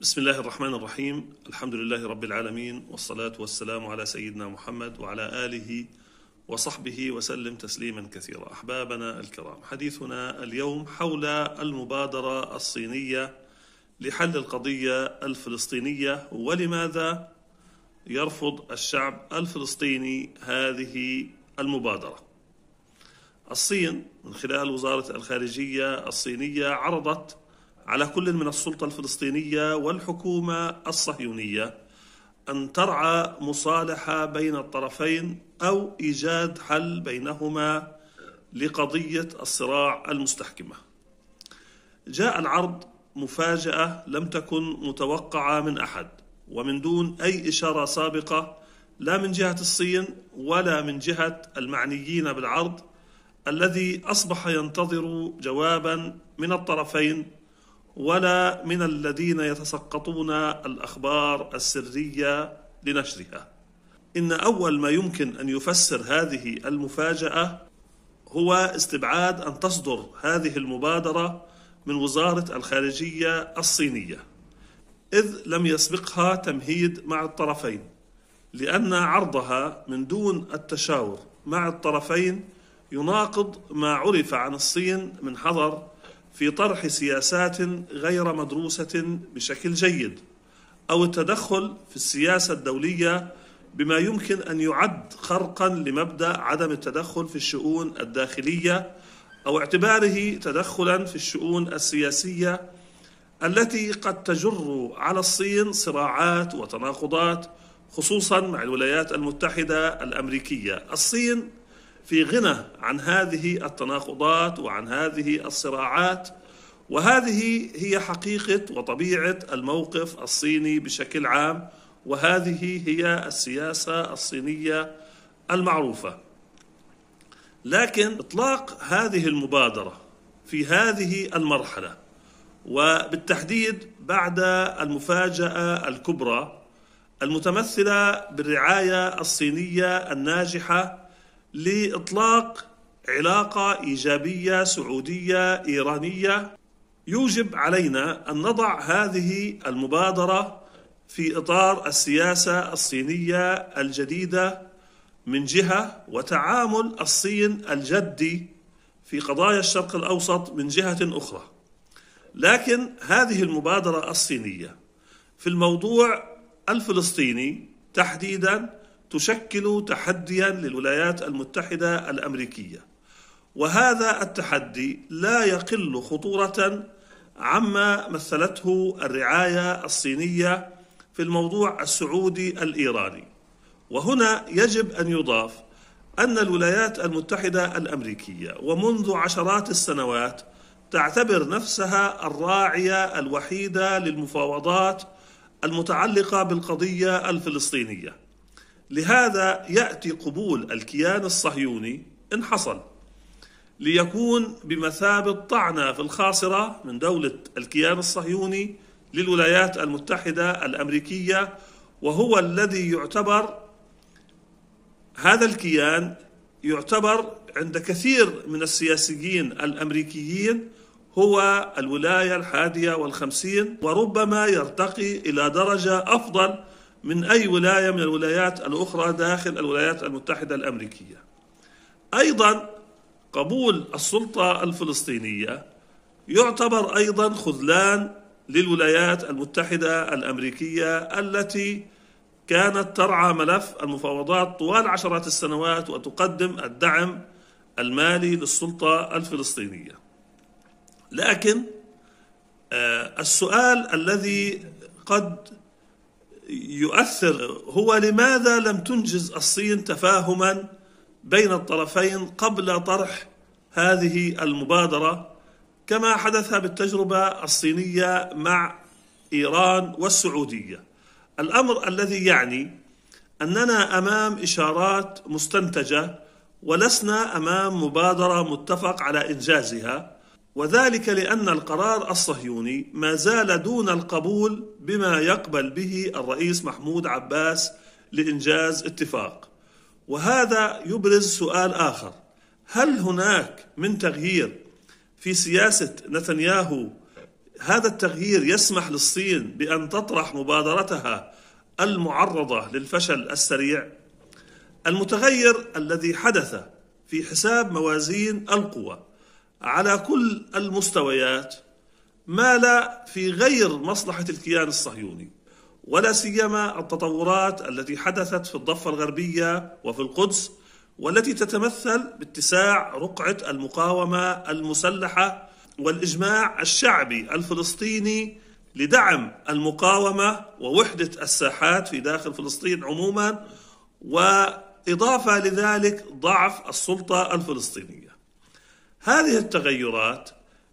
بسم الله الرحمن الرحيم الحمد لله رب العالمين والصلاة والسلام على سيدنا محمد وعلى آله وصحبه وسلم تسليما كثيرا أحبابنا الكرام حديثنا اليوم حول المبادرة الصينية لحل القضية الفلسطينية ولماذا يرفض الشعب الفلسطيني هذه المبادرة الصين من خلال وزارة الخارجية الصينية عرضت على كل من السلطة الفلسطينية والحكومة الصهيونية أن ترعى مصالحة بين الطرفين أو إيجاد حل بينهما لقضية الصراع المستحكمة. جاء العرض مفاجأة لم تكن متوقعة من أحد ومن دون أي إشارة سابقة لا من جهة الصين ولا من جهة المعنيين بالعرض الذي أصبح ينتظر جوابا من الطرفين ولا من الذين يتسقطون الاخبار السريه لنشرها ان اول ما يمكن ان يفسر هذه المفاجاه هو استبعاد ان تصدر هذه المبادره من وزاره الخارجيه الصينيه اذ لم يسبقها تمهيد مع الطرفين لان عرضها من دون التشاور مع الطرفين يناقض ما عرف عن الصين من حظر في طرح سياسات غير مدروسة بشكل جيد أو التدخل في السياسة الدولية بما يمكن أن يعد خرقا لمبدأ عدم التدخل في الشؤون الداخلية أو اعتباره تدخلا في الشؤون السياسية التي قد تجر على الصين صراعات وتناقضات خصوصا مع الولايات المتحدة الأمريكية الصين في غنى عن هذه التناقضات وعن هذه الصراعات وهذه هي حقيقه وطبيعه الموقف الصيني بشكل عام وهذه هي السياسه الصينيه المعروفه لكن اطلاق هذه المبادره في هذه المرحله وبالتحديد بعد المفاجاه الكبرى المتمثله بالرعايه الصينيه الناجحه لاطلاق علاقه ايجابيه سعوديه ايرانيه يوجب علينا ان نضع هذه المبادره في اطار السياسه الصينيه الجديده من جهه وتعامل الصين الجدي في قضايا الشرق الاوسط من جهه اخرى. لكن هذه المبادره الصينيه في الموضوع الفلسطيني تحديدا تشكل تحديا للولايات المتحده الامريكيه وهذا التحدي لا يقل خطوره عما مثلته الرعايه الصينيه في الموضوع السعودي الايراني وهنا يجب ان يضاف ان الولايات المتحده الامريكيه ومنذ عشرات السنوات تعتبر نفسها الراعيه الوحيده للمفاوضات المتعلقه بالقضيه الفلسطينيه لهذا ياتي قبول الكيان الصهيوني ان حصل ليكون بمثابه طعنه في الخاصره من دوله الكيان الصهيوني للولايات المتحده الامريكيه وهو الذي يعتبر هذا الكيان يعتبر عند كثير من السياسيين الامريكيين هو الولايه الحاديه والخمسين وربما يرتقي الى درجه افضل من أي ولاية من الولايات الأخرى داخل الولايات المتحدة الأمريكية أيضا قبول السلطة الفلسطينية يعتبر أيضا خذلان للولايات المتحدة الأمريكية التي كانت ترعى ملف المفاوضات طوال عشرات السنوات وتقدم الدعم المالي للسلطة الفلسطينية لكن آه، السؤال الذي قد يؤثر هو لماذا لم تنجز الصين تفاهما بين الطرفين قبل طرح هذه المبادره كما حدث بالتجربه الصينيه مع ايران والسعوديه. الامر الذي يعني اننا امام اشارات مستنتجه ولسنا امام مبادره متفق على انجازها وذلك لأن القرار الصهيوني ما زال دون القبول بما يقبل به الرئيس محمود عباس لإنجاز اتفاق وهذا يبرز سؤال آخر هل هناك من تغيير في سياسة نتنياهو هذا التغيير يسمح للصين بأن تطرح مبادرتها المعرضة للفشل السريع المتغير الذي حدث في حساب موازين القوى على كل المستويات ما لا في غير مصلحة الكيان الصهيوني ولا سيما التطورات التي حدثت في الضفة الغربية وفي القدس والتي تتمثل باتساع رقعة المقاومة المسلحة والإجماع الشعبي الفلسطيني لدعم المقاومة ووحدة الساحات في داخل فلسطين عموما وإضافة لذلك ضعف السلطة الفلسطينية هذه التغيرات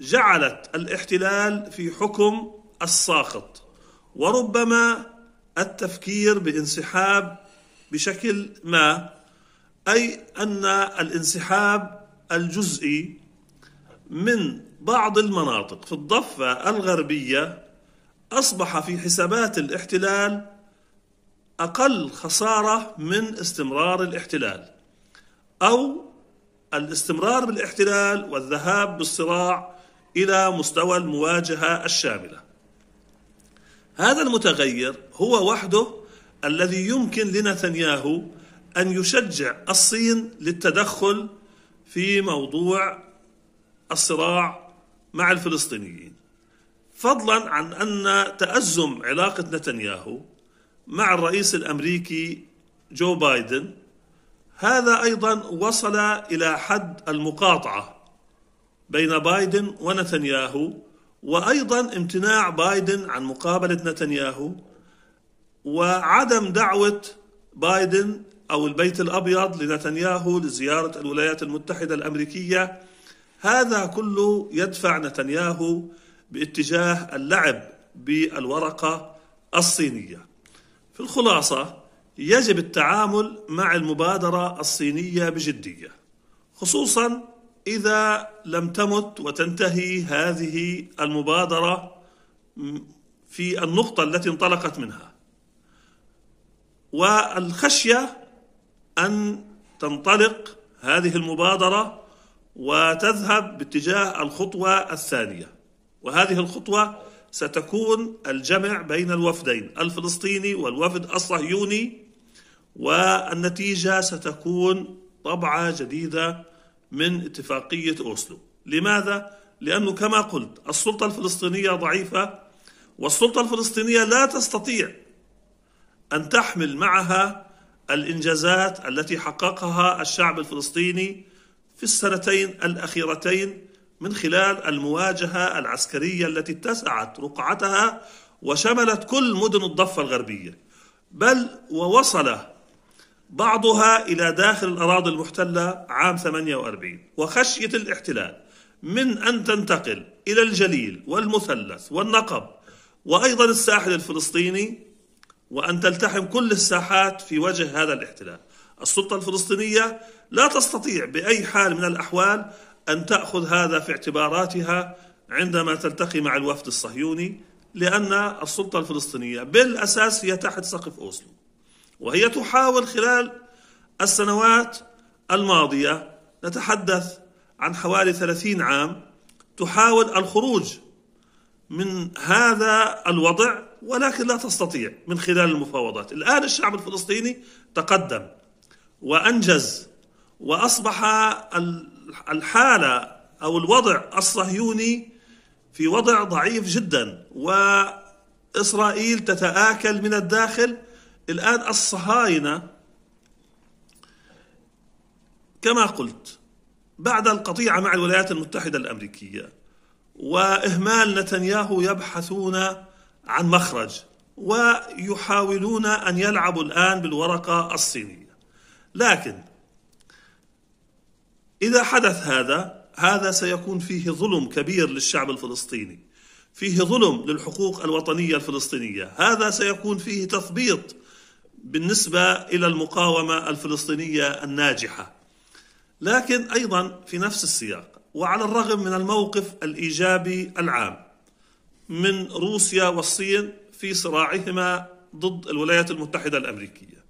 جعلت الاحتلال في حكم الساقط وربما التفكير بانسحاب بشكل ما اي ان الانسحاب الجزئي من بعض المناطق في الضفه الغربيه اصبح في حسابات الاحتلال اقل خساره من استمرار الاحتلال او الاستمرار بالاحتلال والذهاب بالصراع الى مستوى المواجهه الشامله. هذا المتغير هو وحده الذي يمكن لنتنياهو ان يشجع الصين للتدخل في موضوع الصراع مع الفلسطينيين. فضلا عن ان تازم علاقه نتنياهو مع الرئيس الامريكي جو بايدن هذا أيضا وصل إلى حد المقاطعة بين بايدن ونتنياهو وأيضا امتناع بايدن عن مقابلة نتنياهو وعدم دعوة بايدن أو البيت الأبيض لنتنياهو لزيارة الولايات المتحدة الأمريكية هذا كله يدفع نتنياهو باتجاه اللعب بالورقة الصينية في الخلاصة يجب التعامل مع المبادرة الصينية بجدية خصوصا إذا لم تمت وتنتهي هذه المبادرة في النقطة التي انطلقت منها والخشية أن تنطلق هذه المبادرة وتذهب باتجاه الخطوة الثانية وهذه الخطوة ستكون الجمع بين الوفدين الفلسطيني والوفد الصهيوني والنتيجة ستكون طبعة جديدة من اتفاقية أوسلو لماذا؟ لأنه كما قلت السلطة الفلسطينية ضعيفة والسلطة الفلسطينية لا تستطيع أن تحمل معها الإنجازات التي حققها الشعب الفلسطيني في السنتين الأخيرتين من خلال المواجهة العسكرية التي اتسعت رقعتها وشملت كل مدن الضفة الغربية بل ووصل بعضها إلى داخل الأراضي المحتلة عام 48 وخشية الاحتلال من أن تنتقل إلى الجليل والمثلث والنقب وأيضا الساحل الفلسطيني وأن تلتحم كل الساحات في وجه هذا الاحتلال السلطة الفلسطينية لا تستطيع بأي حال من الأحوال أن تأخذ هذا في اعتباراتها عندما تلتقي مع الوفد الصهيوني لأن السلطة الفلسطينية بالأساس هي تحت سقف أوسلو وهي تحاول خلال السنوات الماضية نتحدث عن حوالي ثلاثين عام تحاول الخروج من هذا الوضع ولكن لا تستطيع من خلال المفاوضات الآن الشعب الفلسطيني تقدم وأنجز وأصبح الحالة أو الوضع الصهيوني في وضع ضعيف جدا وإسرائيل تتآكل من الداخل الآن الصهاينة كما قلت بعد القطيعة مع الولايات المتحدة الأمريكية وإهمال نتنياهو يبحثون عن مخرج ويحاولون أن يلعبوا الآن بالورقة الصينية لكن إذا حدث هذا هذا سيكون فيه ظلم كبير للشعب الفلسطيني فيه ظلم للحقوق الوطنية الفلسطينية هذا سيكون فيه تثبيط بالنسبه الى المقاومه الفلسطينيه الناجحه. لكن ايضا في نفس السياق وعلى الرغم من الموقف الايجابي العام من روسيا والصين في صراعهما ضد الولايات المتحده الامريكيه.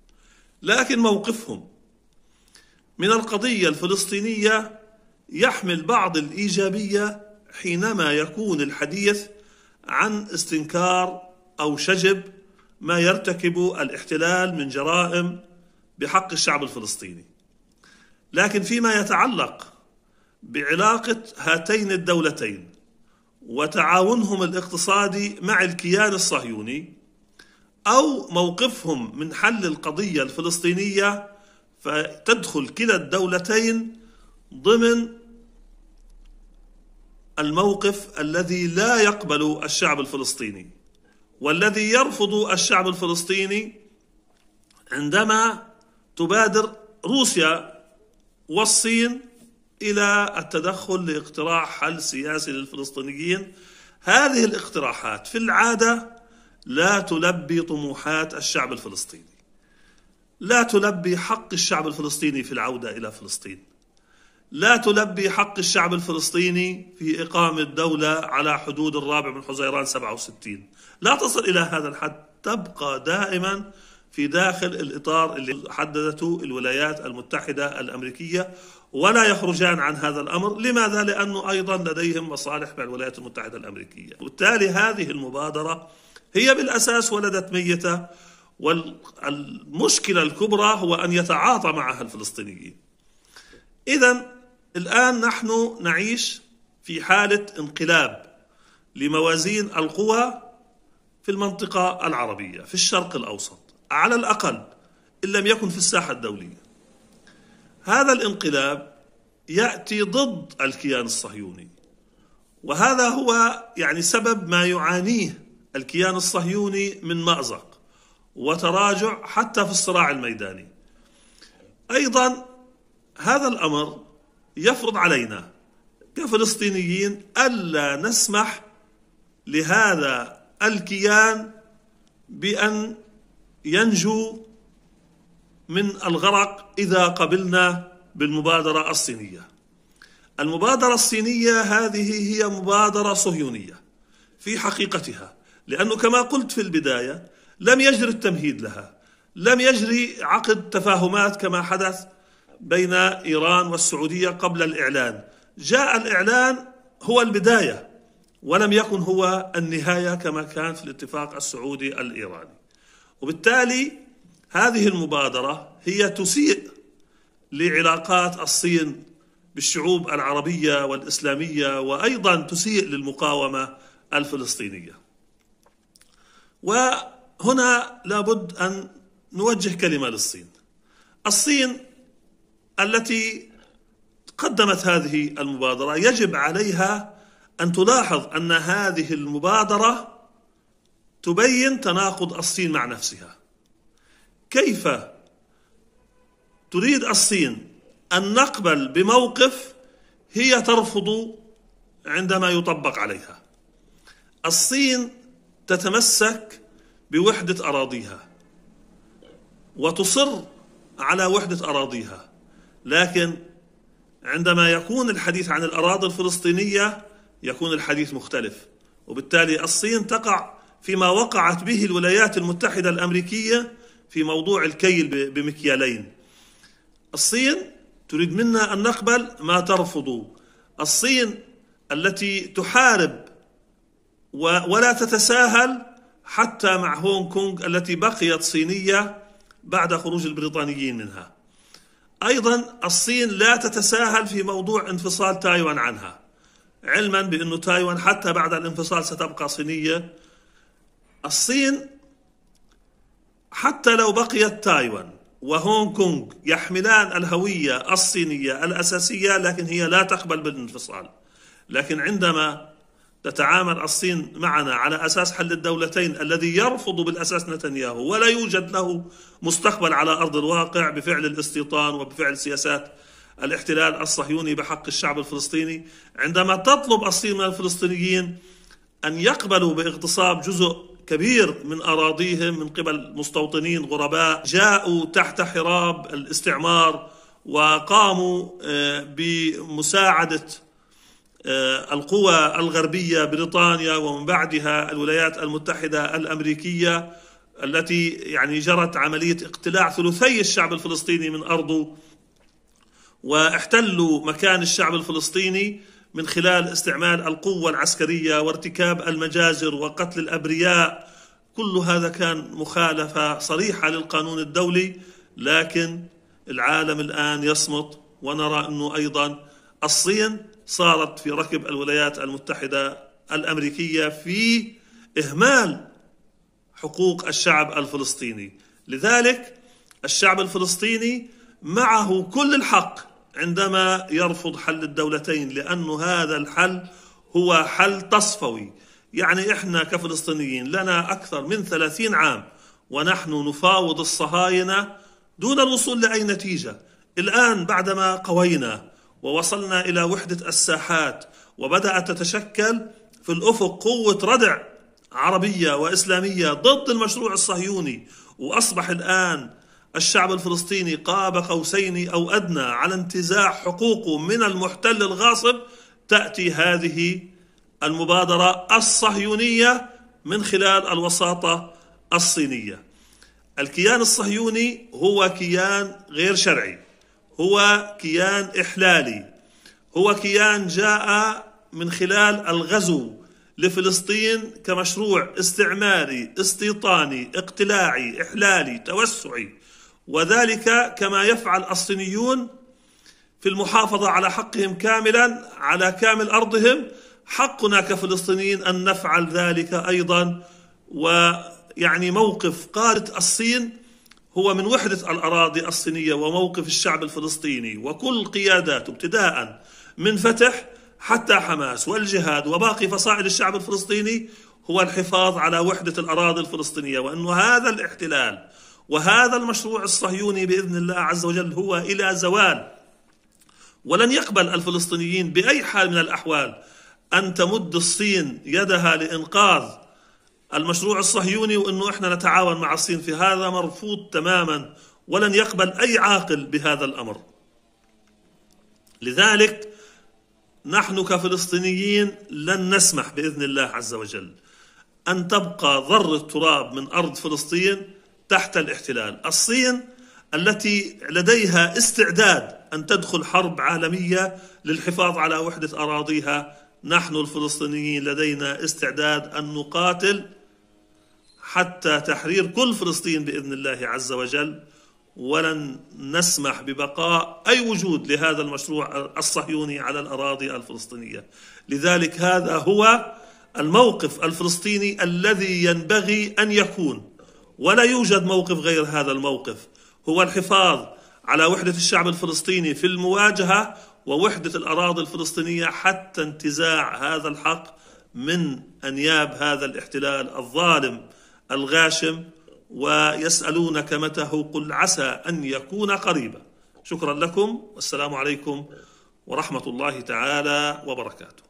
لكن موقفهم من القضيه الفلسطينيه يحمل بعض الايجابيه حينما يكون الحديث عن استنكار او شجب ما يرتكب الاحتلال من جرائم بحق الشعب الفلسطيني لكن فيما يتعلق بعلاقه هاتين الدولتين وتعاونهم الاقتصادي مع الكيان الصهيوني او موقفهم من حل القضيه الفلسطينيه فتدخل كلا الدولتين ضمن الموقف الذي لا يقبل الشعب الفلسطيني والذي يرفض الشعب الفلسطيني عندما تبادر روسيا والصين الى التدخل لاقتراح حل سياسي للفلسطينيين هذه الاقتراحات في العاده لا تلبي طموحات الشعب الفلسطيني لا تلبي حق الشعب الفلسطيني في العوده الى فلسطين لا تلبي حق الشعب الفلسطيني في إقامة دولة على حدود الرابع من حزيران 67 لا تصل إلى هذا الحد تبقى دائما في داخل الإطار اللي حددته الولايات المتحدة الأمريكية ولا يخرجان عن هذا الأمر لماذا؟ لأنه أيضا لديهم مصالح مع الولايات المتحدة الأمريكية وبالتالي هذه المبادرة هي بالأساس ولدت ميتة والمشكلة الكبرى هو أن يتعاطى معها الفلسطينيين إذا الآن نحن نعيش في حالة انقلاب لموازين القوى في المنطقة العربية في الشرق الأوسط على الأقل إن لم يكن في الساحة الدولية هذا الانقلاب يأتي ضد الكيان الصهيوني وهذا هو يعني سبب ما يعانيه الكيان الصهيوني من مأزق وتراجع حتى في الصراع الميداني أيضا هذا الأمر يفرض علينا كفلسطينيين ألا نسمح لهذا الكيان بأن ينجو من الغرق إذا قبلنا بالمبادرة الصينية المبادرة الصينية هذه هي مبادرة صهيونية في حقيقتها لأنه كما قلت في البداية لم يجري التمهيد لها لم يجري عقد تفاهمات كما حدث بين ايران والسعوديه قبل الاعلان جاء الاعلان هو البدايه ولم يكن هو النهايه كما كان في الاتفاق السعودي الايراني وبالتالي هذه المبادره هي تسيء لعلاقات الصين بالشعوب العربيه والاسلاميه وايضا تسيء للمقاومه الفلسطينيه وهنا لابد ان نوجه كلمه للصين الصين التي قدمت هذه المبادرة يجب عليها أن تلاحظ أن هذه المبادرة تبين تناقض الصين مع نفسها كيف تريد الصين أن نقبل بموقف هي ترفض عندما يطبق عليها الصين تتمسك بوحدة أراضيها وتصر على وحدة أراضيها لكن عندما يكون الحديث عن الأراضي الفلسطينية يكون الحديث مختلف وبالتالي الصين تقع فيما وقعت به الولايات المتحدة الأمريكية في موضوع الكيل بمكيالين الصين تريد منا أن نقبل ما ترفض الصين التي تحارب ولا تتساهل حتى مع هونغ كونغ التي بقيت صينية بعد خروج البريطانيين منها ايضا الصين لا تتساهل في موضوع انفصال تايوان عنها علما بانه تايوان حتى بعد الانفصال ستبقى صينيه الصين حتى لو بقيت تايوان وهونغ كونغ يحملان الهويه الصينيه الاساسيه لكن هي لا تقبل بالانفصال لكن عندما تتعامل الصين معنا على اساس حل الدولتين الذي يرفض بالاساس نتنياهو ولا يوجد له مستقبل على ارض الواقع بفعل الاستيطان وبفعل سياسات الاحتلال الصهيوني بحق الشعب الفلسطيني عندما تطلب الصين من الفلسطينيين ان يقبلوا باغتصاب جزء كبير من اراضيهم من قبل مستوطنين غرباء جاءوا تحت حراب الاستعمار وقاموا آه، بمساعده آه، القوى الغربيه بريطانيا ومن بعدها الولايات المتحده الامريكيه التي يعني جرت عمليه اقتلاع ثلثي الشعب الفلسطيني من ارضه واحتلوا مكان الشعب الفلسطيني من خلال استعمال القوه العسكريه وارتكاب المجازر وقتل الابرياء كل هذا كان مخالفه صريحه للقانون الدولي لكن العالم الان يصمت ونرى انه ايضا الصين صارت في ركب الولايات المتحدة الأمريكية في إهمال حقوق الشعب الفلسطيني لذلك الشعب الفلسطيني معه كل الحق عندما يرفض حل الدولتين لأن هذا الحل هو حل تصفوي يعني إحنا كفلسطينيين لنا أكثر من ثلاثين عام ونحن نفاوض الصهاينة دون الوصول لأي نتيجة الآن بعدما قوينا ووصلنا إلى وحدة الساحات وبدأت تتشكل في الأفق قوة ردع عربية وإسلامية ضد المشروع الصهيوني وأصبح الآن الشعب الفلسطيني قاب قوسين أو أدنى على انتزاع حقوقه من المحتل الغاصب تأتي هذه المبادرة الصهيونية من خلال الوساطة الصينية الكيان الصهيوني هو كيان غير شرعي هو كيان إحلالي هو كيان جاء من خلال الغزو لفلسطين كمشروع استعماري استيطاني اقتلاعي إحلالي توسعي وذلك كما يفعل الصينيون في المحافظة على حقهم كاملا على كامل أرضهم حقنا كفلسطينيين أن نفعل ذلك أيضا ويعني موقف قارة الصين هو من وحدة الأراضي الصينية وموقف الشعب الفلسطيني وكل قياداته ابتداء من فتح حتى حماس والجهاد وباقي فصائل الشعب الفلسطيني هو الحفاظ على وحدة الأراضي الفلسطينية وأن هذا الاحتلال وهذا المشروع الصهيوني بإذن الله عز وجل هو إلى زوال ولن يقبل الفلسطينيين بأي حال من الأحوال أن تمد الصين يدها لإنقاذ المشروع الصهيوني وانه احنا نتعاون مع الصين في هذا مرفوض تماما ولن يقبل اي عاقل بهذا الامر. لذلك نحن كفلسطينيين لن نسمح باذن الله عز وجل ان تبقى ذره تراب من ارض فلسطين تحت الاحتلال. الصين التي لديها استعداد ان تدخل حرب عالميه للحفاظ على وحده اراضيها نحن الفلسطينيين لدينا استعداد ان نقاتل حتى تحرير كل فلسطين باذن الله عز وجل ولن نسمح ببقاء اي وجود لهذا المشروع الصهيوني على الاراضي الفلسطينيه لذلك هذا هو الموقف الفلسطيني الذي ينبغي ان يكون ولا يوجد موقف غير هذا الموقف هو الحفاظ على وحده الشعب الفلسطيني في المواجهه ووحده الاراضي الفلسطينيه حتى انتزاع هذا الحق من انياب هذا الاحتلال الظالم الغاشم ويسألونك متى هو قل عسى أن يكون قريبا شكرا لكم والسلام عليكم ورحمة الله تعالى وبركاته